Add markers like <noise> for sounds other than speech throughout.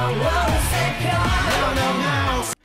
my world.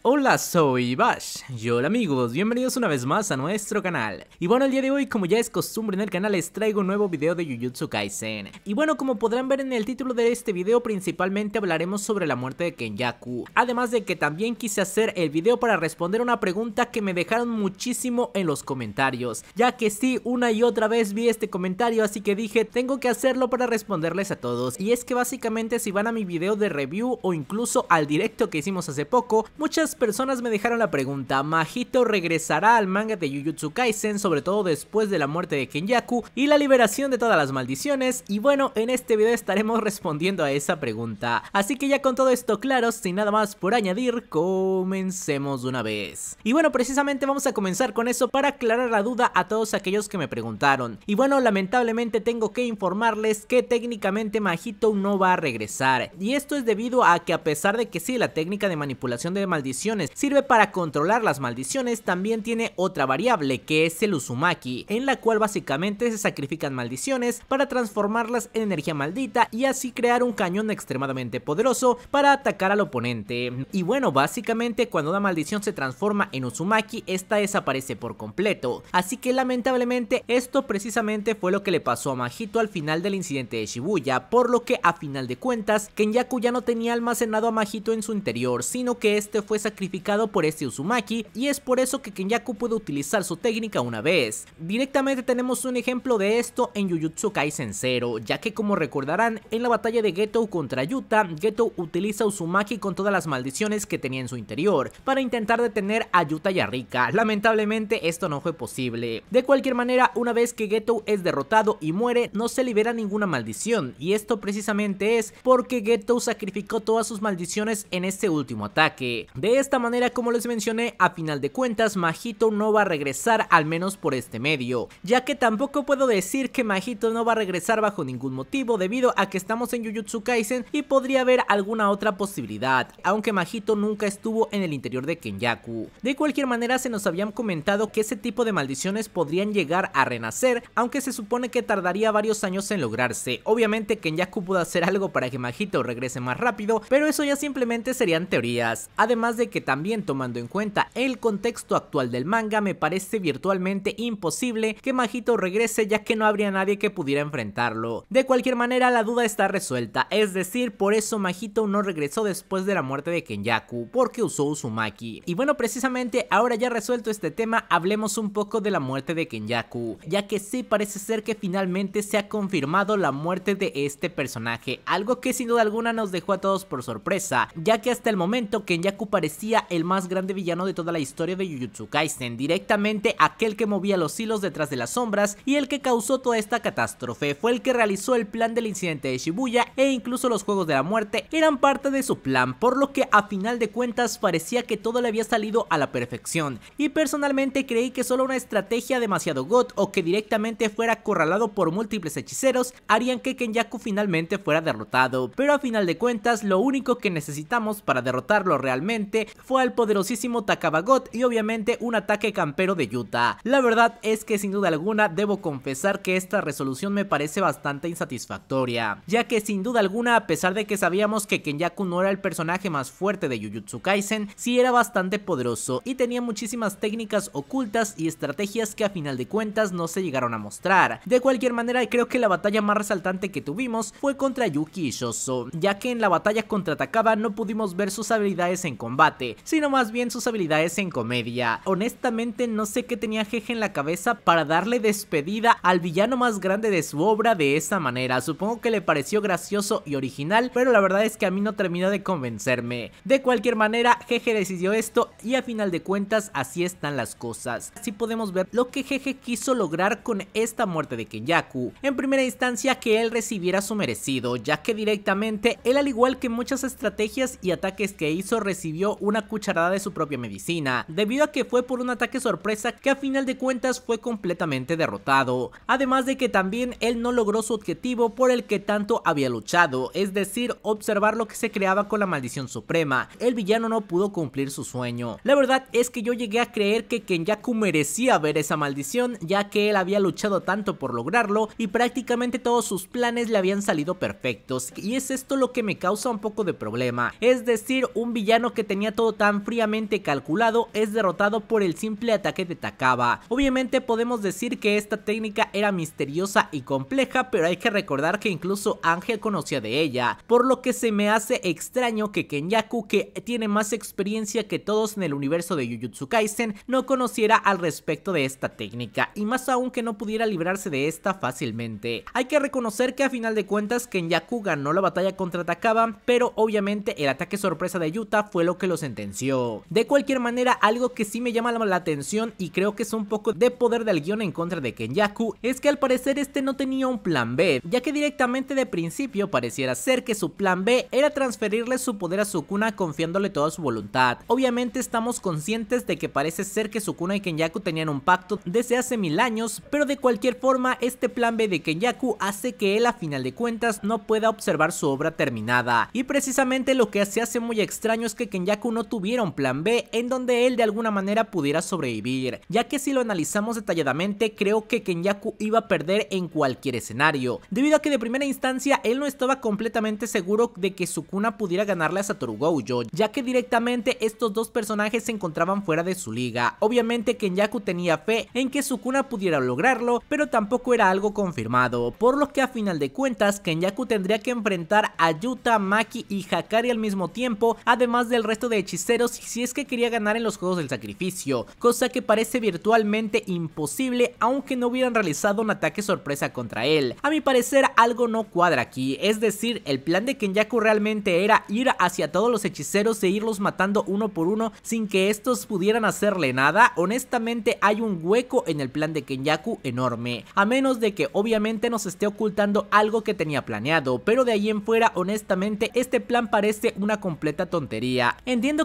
Hola, soy Bash. Y hola amigos, bienvenidos una vez más a nuestro canal. Y bueno, el día de hoy, como ya es costumbre en el canal, les traigo un nuevo video de Jujutsu Kaisen. Y bueno, como podrán ver en el título de este video, principalmente hablaremos sobre la muerte de Kenyaku. Además de que también quise hacer el video para responder una pregunta que me dejaron muchísimo en los comentarios. Ya que sí, una y otra vez vi este comentario, así que dije, tengo que hacerlo para responderles a todos. Y es que básicamente si van a mi video de review o incluso al directo que hicimos hace poco, muchas personas me dejaron la pregunta, ¿Majito regresará al manga de Jujutsu Kaisen, sobre todo después de la muerte de Kenyaku y la liberación de todas las maldiciones? Y bueno, en este video estaremos <laughs> respondiendo a esa pregunta. Así que ya con todo esto claro, sin nada más por añadir, comencemos de una vez. Y bueno, precisamente vamos a comenzar con eso para aclarar la duda a todos aquellos que me preguntaron. Y bueno, lamentablemente tengo que informarles que técnicamente Majito no va a regresar. Y esto es debido a que a pesar de que sí, la técnica de manipulación de maldiciones sirve para controlar las maldiciones, también tiene otra variable que es el usumaki, en la cual básicamente se sacrifican maldiciones para transformarlas en energía maldita y así crear un cañón extremadamente poderoso para atacar al oponente. Y bueno, básicamente cuando una maldición se transforma en usumaki, esta desaparece por completo, así que lamentablemente esto precisamente fue lo que le pasó a Majito al final del incidente de Shibuya, por lo que a final de cuentas, Kenyaku ya no tenía almacenado a Majito en su interior, sino que este fue sacrificado sacrificado por este Uzumaki y es por eso que Kenyaku puede utilizar su técnica una vez. Directamente tenemos un ejemplo de esto en Jujutsu Kaisen 0, ya que como recordarán, en la batalla de Geto contra Yuta, Geto utiliza Uzumaki con todas las maldiciones que tenía en su interior, para intentar detener a Yuta y a Rika. Lamentablemente esto no fue posible. De cualquier manera, una vez que Geto es derrotado y muere, no se libera ninguna maldición, y esto precisamente es porque Geto sacrificó todas sus maldiciones en este último ataque. De esta manera, como les mencioné, a final de cuentas, Majito no va a regresar, al menos por este medio, ya que tampoco puedo decir que Majito no va a regresar bajo ningún motivo debido a que estamos en Jujutsu Kaisen y podría haber alguna otra posibilidad, aunque Majito nunca estuvo en el interior de Kenyaku. De cualquier manera, se nos habían comentado que ese tipo de maldiciones podrían llegar a renacer, aunque se supone que tardaría varios años en lograrse. Obviamente Kenyaku pudo hacer algo para que Majito regrese más rápido, pero eso ya simplemente serían teorías. Además de que también tomando en cuenta el contexto actual del manga me parece virtualmente imposible que Majito regrese ya que no habría nadie que pudiera enfrentarlo. De cualquier manera la duda está resuelta, es decir, por eso Majito no regresó después de la muerte de Kenyaku, porque usó Uzumaki. Y bueno, precisamente ahora ya resuelto este tema, hablemos un poco de la muerte de Kenyaku, ya que sí parece ser que finalmente se ha confirmado la muerte de este personaje, algo que sin duda alguna nos dejó a todos por sorpresa, ya que hasta el momento Kenyaku parecía el más grande villano de toda la historia de Jujutsu Kaisen, directamente aquel que movía los hilos detrás de las sombras y el que causó toda esta catástrofe, fue el que realizó el plan del incidente de Shibuya e incluso los Juegos de la Muerte eran parte de su plan, por lo que a final de cuentas parecía que todo le había salido a la perfección, y personalmente creí que solo una estrategia demasiado god o que directamente fuera acorralado por múltiples hechiceros harían que Kenyaku finalmente fuera derrotado, pero a final de cuentas lo único que necesitamos para derrotarlo realmente fue al poderosísimo Takabagot y obviamente un ataque campero de Yuta La verdad es que sin duda alguna debo confesar que esta resolución me parece bastante insatisfactoria, ya que sin duda alguna a pesar de que sabíamos que Kenyaku no era el personaje más fuerte de Jujutsu Kaisen, sí era bastante poderoso y tenía muchísimas técnicas ocultas y estrategias que a final de cuentas no se llegaron a mostrar. De cualquier manera creo que la batalla más resaltante que tuvimos fue contra Yuki Shoso. ya que en la batalla contra Takaba no pudimos ver sus habilidades en combate sino más bien sus habilidades en comedia. Honestamente no sé qué tenía Jeje en la cabeza para darle despedida al villano más grande de su obra de esa manera. Supongo que le pareció gracioso y original, pero la verdad es que a mí no terminó de convencerme. De cualquier manera, Jeje decidió esto y a final de cuentas así están las cosas. Así podemos ver lo que Jeje quiso lograr con esta muerte de Kenyaku. En primera instancia que él recibiera su merecido, ya que directamente él al igual que muchas estrategias y ataques que hizo recibió una cucharada de su propia medicina, debido a que fue por un ataque sorpresa que a final de cuentas fue completamente derrotado, además de que también él no logró su objetivo por el que tanto había luchado, es decir, observar lo que se creaba con la maldición suprema, el villano no pudo cumplir su sueño. La verdad es que yo llegué a creer que Kenyaku merecía ver esa maldición, ya que él había luchado tanto por lograrlo y prácticamente todos sus planes le habían salido perfectos, y es esto lo que me causa un poco de problema, es decir, un villano que tenía todo tan fríamente calculado es derrotado por el simple ataque de Takaba. Obviamente podemos decir que esta técnica era misteriosa y compleja, pero hay que recordar que incluso Ángel conocía de ella, por lo que se me hace extraño que Kenyaku, que tiene más experiencia que todos en el universo de Jujutsu Kaisen, no conociera al respecto de esta técnica, y más aún que no pudiera librarse de esta fácilmente. Hay que reconocer que a final de cuentas Kenyaku ganó la batalla contra Takaba, pero obviamente el ataque sorpresa de Yuta fue lo que los sentenció. De cualquier manera, algo que sí me llama la atención y creo que es un poco de poder del guión en contra de Kenyaku es que al parecer este no tenía un plan B, ya que directamente de principio pareciera ser que su plan B era transferirle su poder a Sukuna confiándole toda su voluntad. Obviamente estamos conscientes de que parece ser que Sukuna y Kenyaku tenían un pacto desde hace mil años, pero de cualquier forma este plan B de Kenyaku hace que él a final de cuentas no pueda observar su obra terminada. Y precisamente lo que se hace muy extraño es que Kenyaku no tuvieron plan B en donde él de alguna manera pudiera sobrevivir, ya que si lo analizamos detalladamente creo que Kenyaku iba a perder en cualquier escenario, debido a que de primera instancia él no estaba completamente seguro de que Sukuna pudiera ganarle a Satoru Gojo, ya que directamente estos dos personajes se encontraban fuera de su liga. Obviamente Kenyaku tenía fe en que Sukuna pudiera lograrlo, pero tampoco era algo confirmado, por lo que a final de cuentas Kenyaku tendría que enfrentar a Yuta, Maki y Hakari al mismo tiempo, además del resto de hechiceros si es que quería ganar en los Juegos del Sacrificio, cosa que parece virtualmente imposible aunque no hubieran realizado un ataque sorpresa contra él. A mi parecer algo no cuadra aquí, es decir, el plan de Kenyaku realmente era ir hacia todos los hechiceros e irlos matando uno por uno sin que estos pudieran hacerle nada, honestamente hay un hueco en el plan de Kenyaku enorme, a menos de que obviamente nos esté ocultando algo que tenía planeado, pero de ahí en fuera honestamente este plan parece una completa tontería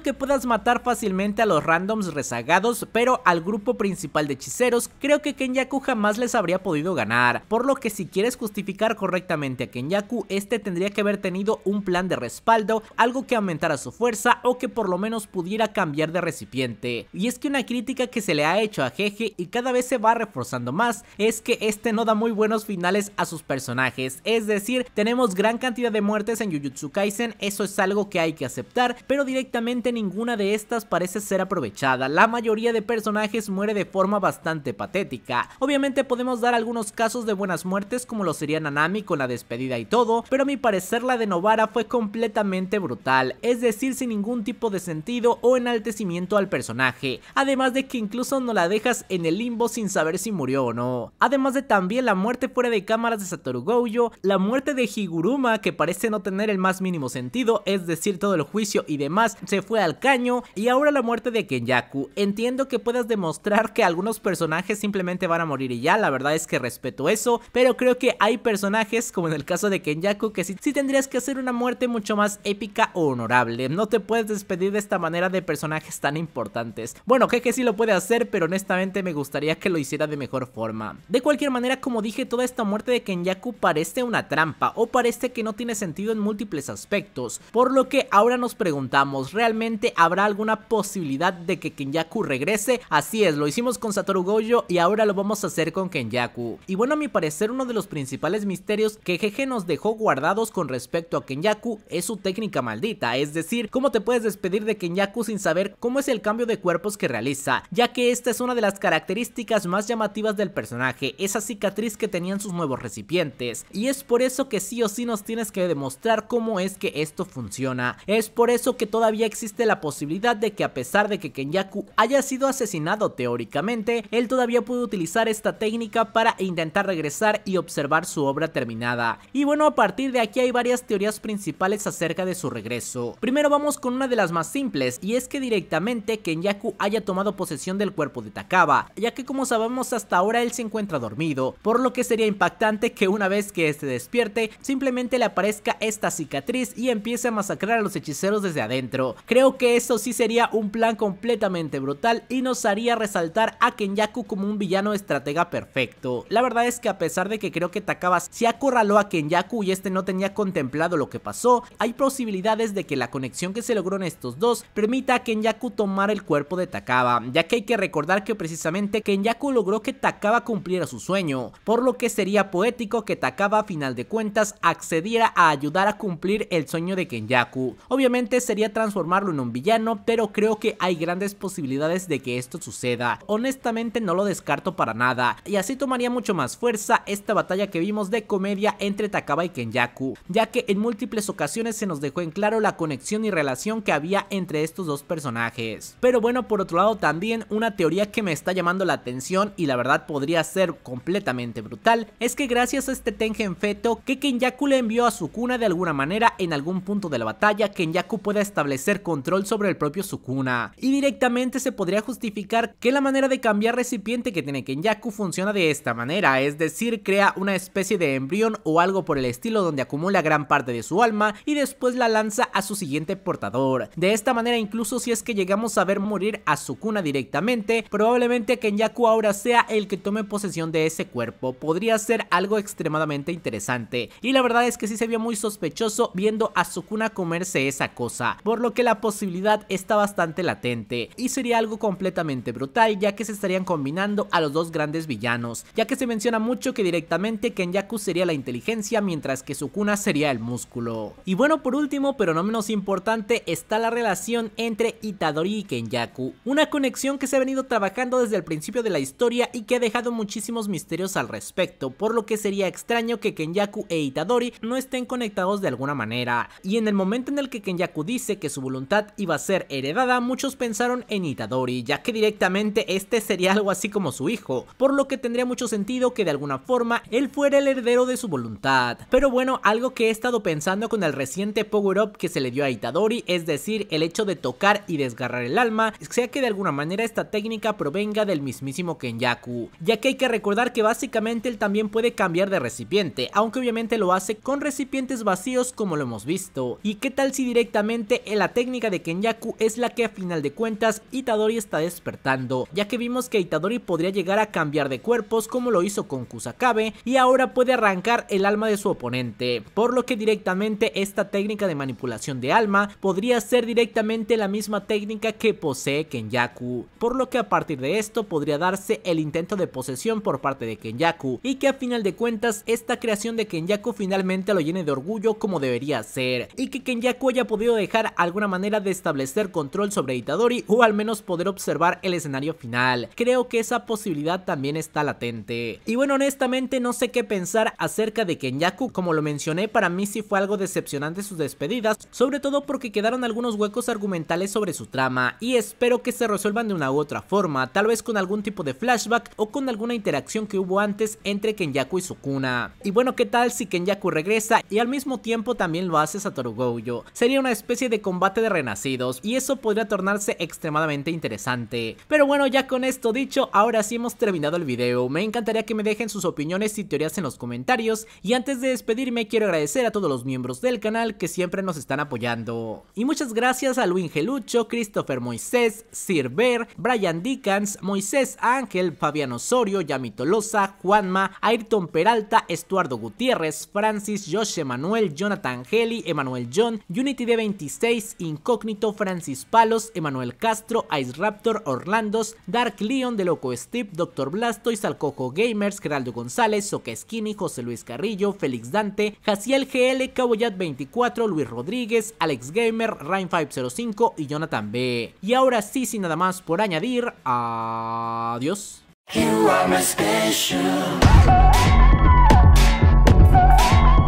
que puedas matar fácilmente a los randoms rezagados, pero al grupo principal de hechiceros creo que Kenyaku jamás les habría podido ganar, por lo que si quieres justificar correctamente a Kenyaku, este tendría que haber tenido un plan de respaldo, algo que aumentara su fuerza o que por lo menos pudiera cambiar de recipiente. Y es que una crítica que se le ha hecho a Jeje y cada vez se va reforzando más es que este no da muy buenos finales a sus personajes, es decir, tenemos gran cantidad de muertes en Jujutsu Kaisen, eso es algo que hay que aceptar, pero directamente ninguna de estas parece ser aprovechada, la mayoría de personajes muere de forma bastante patética. Obviamente podemos dar algunos casos de buenas muertes como lo sería Nanami con la despedida y todo, pero a mi parecer la de Novara fue completamente brutal, es decir sin ningún tipo de sentido o enaltecimiento al personaje, además de que incluso no la dejas en el limbo sin saber si murió o no. Además de también la muerte fuera de cámaras de Satoru Gojo, la muerte de Higuruma que parece no tener el más mínimo sentido, es decir todo el juicio y demás se fue al caño y ahora la muerte de Kenyaku. Entiendo que puedas demostrar que algunos personajes simplemente van a morir y ya, la verdad es que respeto eso, pero creo que hay personajes como en el caso de Kenyaku que sí, tendrías que hacer una muerte mucho más épica o honorable. No te puedes despedir de esta manera de personajes tan importantes. Bueno, que que sí lo puede hacer, pero honestamente me gustaría que lo hiciera de mejor forma. De cualquier manera, como dije, toda esta muerte de Kenyaku parece una trampa o parece que no tiene sentido en múltiples aspectos, por lo que ahora nos preguntamos, ¿realmente habrá alguna posibilidad de que Kenyaku regrese. Así es, lo hicimos con Satoru Gojo y ahora lo vamos a hacer con Kenyaku. Y bueno, a mi parecer uno de los principales misterios que Jeje nos dejó guardados con respecto a Kenyaku es su técnica maldita, es decir, cómo te puedes despedir de Kenyaku sin saber cómo es el cambio de cuerpos que realiza, ya que esta es una de las características más llamativas del personaje, esa cicatriz que tenían sus nuevos recipientes, y es por eso que sí o sí nos tienes que demostrar cómo es que esto funciona, es por eso que todavía existe existe la posibilidad de que a pesar de que Kenyaku haya sido asesinado teóricamente, él todavía pudo utilizar esta técnica para intentar regresar y observar su obra terminada. Y bueno, a partir de aquí hay varias teorías principales acerca de su regreso. Primero vamos con una de las más simples, y es que directamente Kenyaku haya tomado posesión del cuerpo de Takaba, ya que como sabemos hasta ahora él se encuentra dormido, por lo que sería impactante que una vez que este despierte, simplemente le aparezca esta cicatriz y empiece a masacrar a los hechiceros desde adentro. Creo que eso sí sería un plan completamente brutal y nos haría resaltar a Kenyaku como un villano estratega perfecto. La verdad es que a pesar de que creo que Takaba se acorraló a Kenyaku y este no tenía contemplado lo que pasó, hay posibilidades de que la conexión que se logró en estos dos permita a Kenyaku tomar el cuerpo de Takaba, ya que hay que recordar que precisamente Kenyaku logró que Takaba cumpliera su sueño, por lo que sería poético que Takaba a final de cuentas accediera a ayudar a cumplir el sueño de Kenyaku. Obviamente sería transformar en un villano, pero creo que hay grandes posibilidades de que esto suceda. Honestamente no lo descarto para nada, y así tomaría mucho más fuerza esta batalla que vimos de comedia entre Takaba y Kenyaku, ya que en múltiples ocasiones se nos dejó en claro la conexión y relación que había entre estos dos personajes. Pero bueno, por otro lado también una teoría que me está llamando la atención y la verdad podría ser completamente brutal, es que gracias a este Tengen Feto que Kenyaku le envió a su cuna de alguna manera en algún punto de la batalla, Kenyaku pueda establecer control sobre el propio Sukuna. Y directamente se podría justificar que la manera de cambiar recipiente que tiene Kenyaku funciona de esta manera, es decir, crea una especie de embrión o algo por el estilo donde acumula gran parte de su alma y después la lanza a su siguiente portador. De esta manera incluso si es que llegamos a ver morir a Sukuna directamente, probablemente Kenyaku ahora sea el que tome posesión de ese cuerpo, podría ser algo extremadamente interesante. Y la verdad es que sí se vio muy sospechoso viendo a Sukuna comerse esa cosa, por lo que la la posibilidad está bastante latente y sería algo completamente brutal ya que se estarían combinando a los dos grandes villanos, ya que se menciona mucho que directamente Kenyaku sería la inteligencia mientras que Sukuna sería el músculo. Y bueno, por último, pero no menos importante, está la relación entre Itadori y Kenyaku, una conexión que se ha venido trabajando desde el principio de la historia y que ha dejado muchísimos misterios al respecto, por lo que sería extraño que Kenyaku e Itadori no estén conectados de alguna manera. Y en el momento en el que Kenyaku dice que su voluntad iba a ser heredada, muchos pensaron en Itadori, ya que directamente este sería algo así como su hijo, por lo que tendría mucho sentido que de alguna forma él fuera el heredero de su voluntad. Pero bueno, algo que he estado pensando con el reciente Power Up que se le dio a Itadori, es decir, el hecho de tocar y desgarrar el alma, sea que de alguna manera esta técnica provenga del mismísimo Kenyaku, ya que hay que recordar que básicamente él también puede cambiar de recipiente, aunque obviamente lo hace con recipientes vacíos como lo hemos visto. ¿Y qué tal si directamente la técnica técnica de Kenyaku es la que a final de cuentas Itadori está despertando, ya que vimos que Itadori podría llegar a cambiar de cuerpos como lo hizo con Kusakabe y ahora puede arrancar el alma de su oponente, por lo que directamente esta técnica de manipulación de alma podría ser directamente la misma técnica que posee Kenyaku, por lo que a partir de esto podría darse el intento de posesión por parte de Kenyaku y que a final de cuentas esta creación de Kenyaku finalmente lo llene de orgullo como debería ser y que Kenyaku haya podido dejar alguna manera de establecer control sobre Itadori o al menos poder observar el escenario final. Creo que esa posibilidad también está latente. Y bueno, honestamente no sé qué pensar acerca de Kenyaku, como lo mencioné, para mí sí fue algo decepcionante sus despedidas, sobre todo porque quedaron algunos huecos argumentales sobre su trama y espero que se resuelvan de una u otra forma, tal vez con algún tipo de flashback o con alguna interacción que hubo antes entre Kenyaku y Sukuna. Y bueno, ¿qué tal si Kenyaku regresa y al mismo tiempo también lo hace Satoru Goyo. Sería una especie de combate de renacidos y eso podría tornarse extremadamente interesante. Pero bueno, ya con esto dicho, ahora sí hemos terminado el video. Me encantaría que me dejen sus opiniones y teorías en los comentarios y antes de despedirme quiero agradecer a todos los miembros del canal que siempre nos están apoyando. Y muchas gracias a Luis Gelucho, Christopher Moisés, Sir Bear Brian Dickens, Moisés Ángel, Fabián Osorio, Yami Tolosa, Juanma, Ayrton Peralta, Estuardo Gutiérrez, Francis, Josh Emanuel, Jonathan Heli, Emanuel John, Unity de 26 Incógnito, Francis Palos, Emanuel Castro, Ice Raptor, Orlandos, Dark Leon, De Loco Steve, Doctor Blasto y Salcojo Gamers, Geraldo González, Soca Skinny, José Luis Carrillo, Félix Dante, Jaciel GL, Caboyat 24, Luis Rodríguez, Alex Gamer, Rain 505 y Jonathan B. Y ahora sí, sin nada más por añadir, adiós.